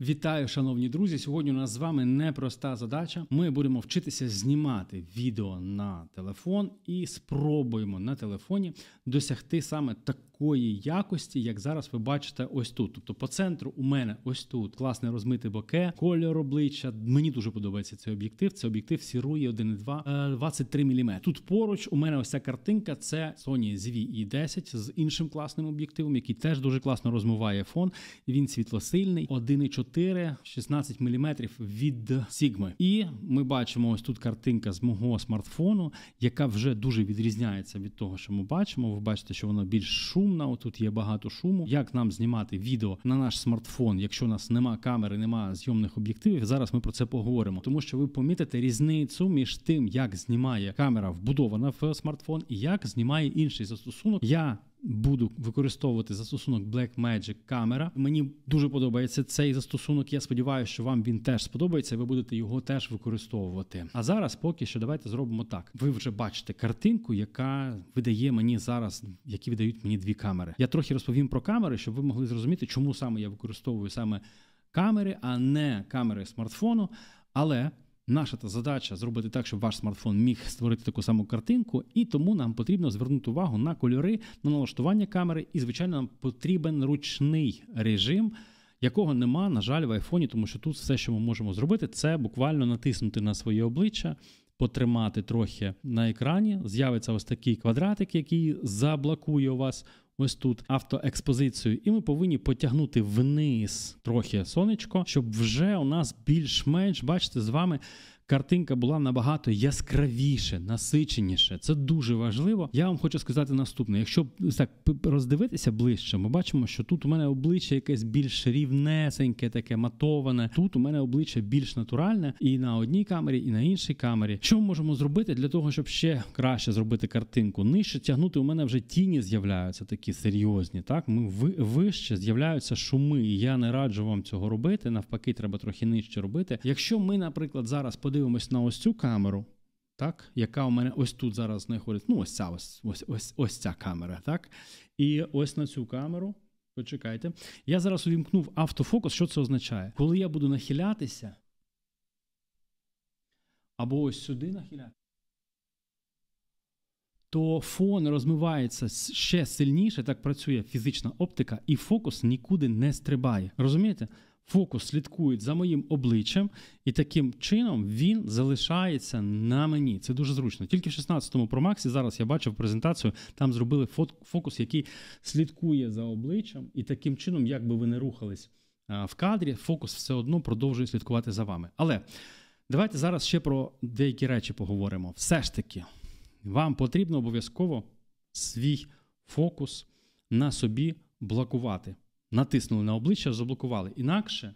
Вітаю, шановні друзі! Сьогодні у нас з вами непроста задача. Ми будемо вчитися знімати відео на телефон і спробуємо на телефоні досягти саме такого такої якості, як зараз ви бачите, ось тут. Тобто по центру у мене ось тут класне розмите боке, кольор обличчя. Мені дуже подобається цей об'єктив. Це об'єктив сірує 1,2, 23 мм. Тут поруч у мене ось ця картинка. Це Sony zv e 10 з іншим класним об'єктивом, який теж дуже класно розмиває фон. Він світлосильний, 1,4, 16 мм від Sigma. І ми бачимо ось тут картинка з мого смартфону, яка вже дуже відрізняється від того, що ми бачимо. Ви бачите, що вона більш шумна шумно, тут є багато шуму. Як нам знімати відео на наш смартфон, якщо у нас нема камери, нема зйомних об'єктивів? Зараз ми про це поговоримо, тому що ви помітите різницю між тим, як знімає камера вбудована в смартфон, і як знімає інший застосунок. Я буду використовувати застосунок Blackmagic камера. Мені дуже подобається цей застосунок. Я сподіваюся, що вам він теж сподобається, ви будете його теж використовувати. А зараз, поки що, давайте зробимо так. Ви вже бачите картинку, яка видає мені зараз, які видають мені дві камери. Я трохи розповім про камери, щоб ви могли зрозуміти, чому саме я використовую саме камери, а не камери смартфону. Але Наша та задача зробити так, щоб ваш смартфон міг створити таку саму картинку, і тому нам потрібно звернути увагу на кольори, на налаштування камери, і, звичайно, нам потрібен ручний режим, якого нема, на жаль, в айфоні, тому що тут все, що ми можемо зробити, це буквально натиснути на своє обличчя, потримати трохи на екрані. З'явиться ось такий квадратик, який заблокує у вас ось тут автоекспозицію, і ми повинні потягнути вниз трохи сонечко, щоб вже у нас більш-менш бачите з вами картинка була набагато яскравіше, насиченіше. Це дуже важливо. Я вам хочу сказати наступне: якщо так роздивитися ближче, ми бачимо, що тут у мене обличчя якесь більш рівнесеньке, таке матоване. Тут у мене обличчя більш натуральне, і на одній камері, і на іншій камері. Що ми можемо зробити для того, щоб ще краще зробити картинку? Нижче тягнути у мене вже тіні з'являються такі серйозні. Так ми вище з'являються шуми. І я не раджу вам цього робити. Навпаки, треба трохи нижче робити. Якщо ми, наприклад, зараз подивимося, подивимось на ось цю камеру, так, яка у мене ось тут зараз знаходиться. Ну, ось ця ось, ось, ось, ось ця камера, так? І ось на цю камеру. Почекайте. Я зараз увімкнув автофокус. Що це означає? Коли я буду нахилятися, або ось сюди нахилятися, то фон розмивається ще сильніше, так працює фізична оптика, і фокус нікуди не стрибає. Розумієте? Фокус слідкують за моїм обличчям, і таким чином він залишається на мені. Це дуже зручно. Тільки в 16-му Pro Max, зараз я бачив презентацію, там зробили фокус, який слідкує за обличчям, і таким чином, як би ви не рухались в кадрі, фокус все одно продовжує слідкувати за вами. Але давайте зараз ще про деякі речі поговоримо. Все ж таки, вам потрібно обов'язково свій фокус на собі блокувати натиснули на обличчя, заблокували. Інакше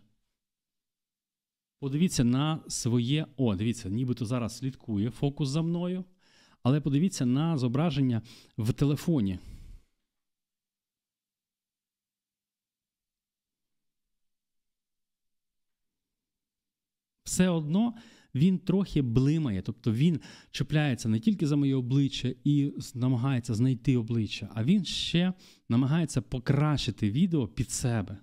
подивіться на своє. О, дивіться, нібито зараз слідкує фокус за мною. Але подивіться на зображення в телефоні. Все одно він трохи блимає, тобто він чіпляється не тільки за моє обличчя і намагається знайти обличчя, а він ще намагається покращити відео під себе.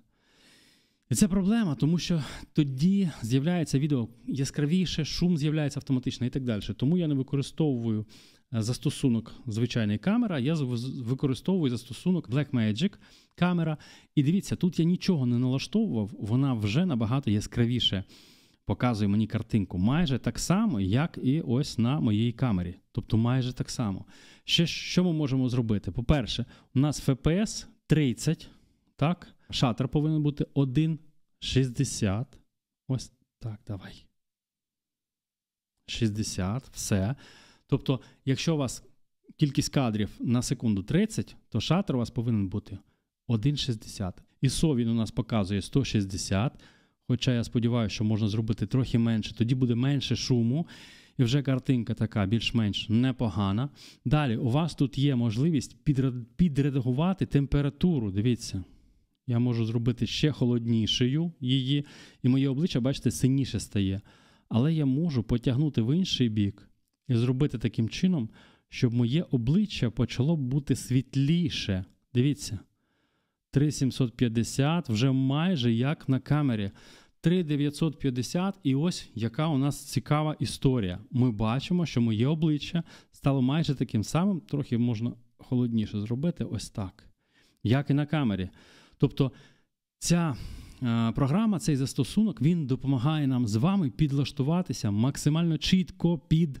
І це проблема, тому що тоді з'являється відео яскравіше, шум з'являється автоматично і так далі. Тому я не використовую е, застосунок звичайної камери, я використовую застосунок Blackmagic камера. І дивіться, тут я нічого не налаштовував, вона вже набагато яскравіше показує мені картинку майже так само, як і ось на моїй камері. Тобто майже так само. Ще що ми можемо зробити? По-перше, у нас FPS 30, так? Шатер повинен бути 1,60. Ось так, давай. 60, все. Тобто, якщо у вас кількість кадрів на секунду 30, то шатер у вас повинен бути 1,60. ISO він у нас показує 160. Хоча я сподіваюся, що можна зробити трохи менше, тоді буде менше шуму, і вже картинка така більш-менш непогана. Далі у вас тут є можливість підредагувати температуру. Дивіться, я можу зробити ще холоднішою її, і моє обличчя, бачите, синіше стає. Але я можу потягнути в інший бік і зробити таким чином, щоб моє обличчя почало бути світліше. Дивіться. 3750 вже майже як на камері. 3950, і ось яка у нас цікава історія. Ми бачимо, що моє обличчя стало майже таким самим, трохи можна холодніше зробити, ось так, як і на камері. Тобто ця е, програма, цей застосунок, він допомагає нам з вами підлаштуватися максимально чітко під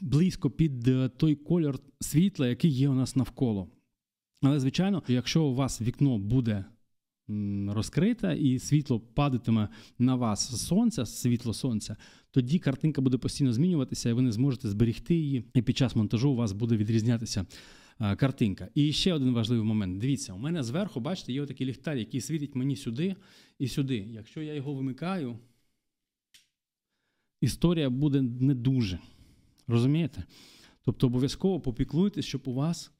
близько під е, той кольор світла, який є у нас навколо. Але, звичайно, якщо у вас вікно буде розкрите, і світло падатиме на вас сонця, світло сонця, тоді картинка буде постійно змінюватися, і ви не зможете зберігти її. І під час монтажу у вас буде відрізнятися е, картинка. І ще один важливий момент. Дивіться, у мене зверху, бачите, є отакий ліхтар, який світить мені сюди і сюди. Якщо я його вимикаю, історія буде не дуже. Розумієте? Тобто обов'язково попіклуйтесь, щоб у вас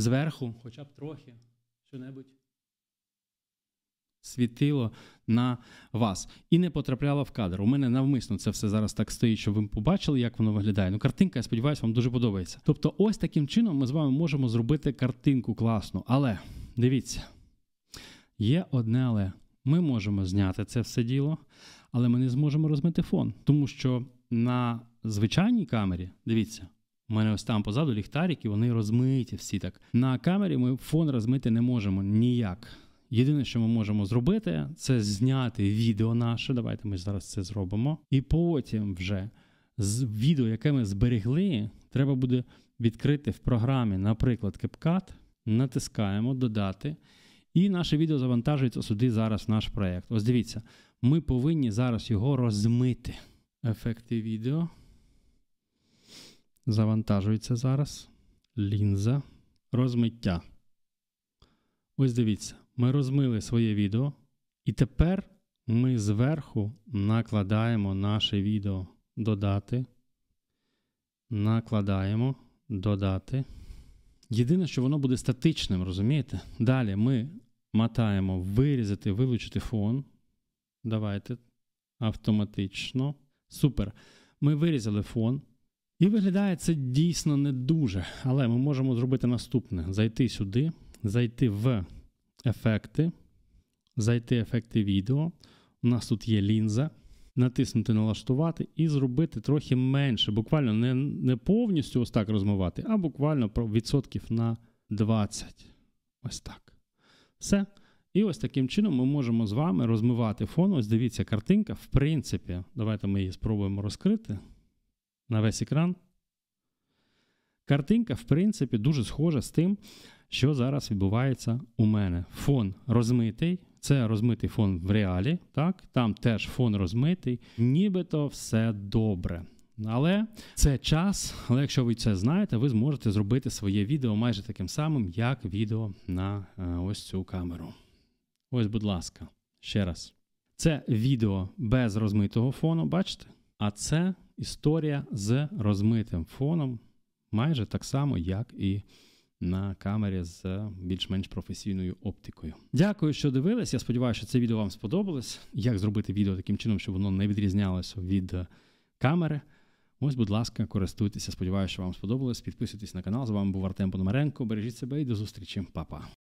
зверху, хоча б трохи, що-небудь світило на вас. І не потрапляло в кадр. У мене навмисно це все зараз так стоїть, щоб ви побачили, як воно виглядає. Ну, картинка, я сподіваюся, вам дуже подобається. Тобто, ось таким чином ми з вами можемо зробити картинку класну. Але дивіться, є одне, але ми можемо зняти це все діло, але ми не зможемо розмити фон, тому що на звичайній камері, дивіться. У мене ось там позаду ліхтарики, вони розмиті всі так. На камері ми фон розмити не можемо ніяк. Єдине, що ми можемо зробити, це зняти відео наше. Давайте ми зараз це зробимо. І потім вже з відео, яке ми зберегли, треба буде відкрити в програмі, наприклад, CapCut. Натискаємо Додати. І наше відео завантажується сюди зараз в наш проєкт. Ось дивіться, ми повинні зараз його розмити. Ефекти відео. Завантажується зараз. Лінза. Розмиття. Ось дивіться, ми розмили своє відео. І тепер ми зверху накладаємо наше відео додати. Накладаємо додати. Єдине, що воно буде статичним, розумієте? Далі ми матаємо вирізати, вилучити фон. Давайте автоматично. Супер. Ми вирізали фон. І виглядає це дійсно не дуже, але ми можемо зробити наступне: зайти сюди, зайти в ефекти, зайти ефекти відео. У нас тут є лінза, натиснути налаштувати і зробити трохи менше. Буквально не не повністю ось так розмивати, а буквально про відсотків на 20. Ось так. Все. І ось таким чином ми можемо з вами розмивати фон. Ось дивіться, картинка. В принципі, давайте ми її спробуємо розкрити на весь екран. Картинка, в принципі, дуже схожа з тим, що зараз відбувається у мене. Фон розмитий, це розмитий фон в реалі, так? там теж фон розмитий, нібито все добре. Але це час, але якщо ви це знаєте, ви зможете зробити своє відео майже таким самим, як відео на е, ось цю камеру. Ось, будь ласка, ще раз. Це відео без розмитого фону, бачите? А це історія з розмитим фоном, майже так само, як і на камері з більш-менш професійною оптикою. Дякую, що дивились. Я сподіваюся, що це відео вам сподобалось. Як зробити відео таким чином, щоб воно не відрізнялося від камери? Ось, будь ласка, користуйтеся. Сподіваюся, що вам сподобалось. Підписуйтесь на канал. З вами був Артем Пономаренко. Бережіть себе і до зустрічі, Па-па.